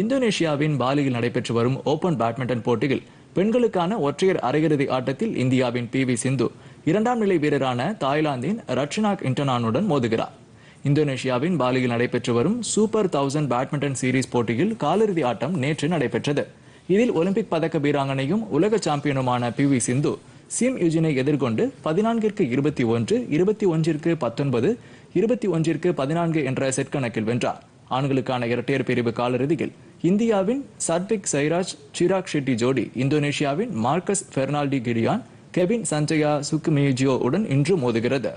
இந்தோனேஷியாவின் பாலியில் நடைபெற்று வரும் ஓபன் பேட்மிண்டன் போட்டியில் பெண்களுக்கான ஒற்றையர் அரையிறுதி ஆட்டத்தில் இந்தியாவின் பி வி சிந்து இரண்டாம் நிலை வீரரான தாய்லாந்தின் ரட்சனாக் இன்டனானுடன் மோதுகிறார் இந்தோனேஷியாவின் பாலியில் நடைபெற்று வரும் சூப்பர் தௌசண்ட் பேட்மிண்டன் சீரீஸ் போட்டியில் காலிறுதி ஆட்டம் நேற்று நடைபெற்றது இதில் ஒலிம்பிக் பதக்க வீராங்கனையும் உலக சாம்பியனுமான பி வி சிந்து சிம் யுஜினை எதிர்கொண்டு பதினான்கிற்கு இருபத்தி ஒன்று இருபத்தி ஒன்றிற்கு பத்தொன்பது இருபத்தி ஒன்றிற்கு பதினான்கு என்ற செட் கணக்கில் வென்றார் ஆண்களுக்கான இரட்டையர் பிரிவு காலிறுதியில் இந்தியாவின் சர்பிக் சைராஜ் சிராக் ஷெட்டி ஜோடி இந்தோனேஷியாவின் மார்க்கஸ் பெர்னால்டி கிரியான் கெவின் சஞ்சயா சுக்மேஜியோ உடன் இன்று மோதுகிறது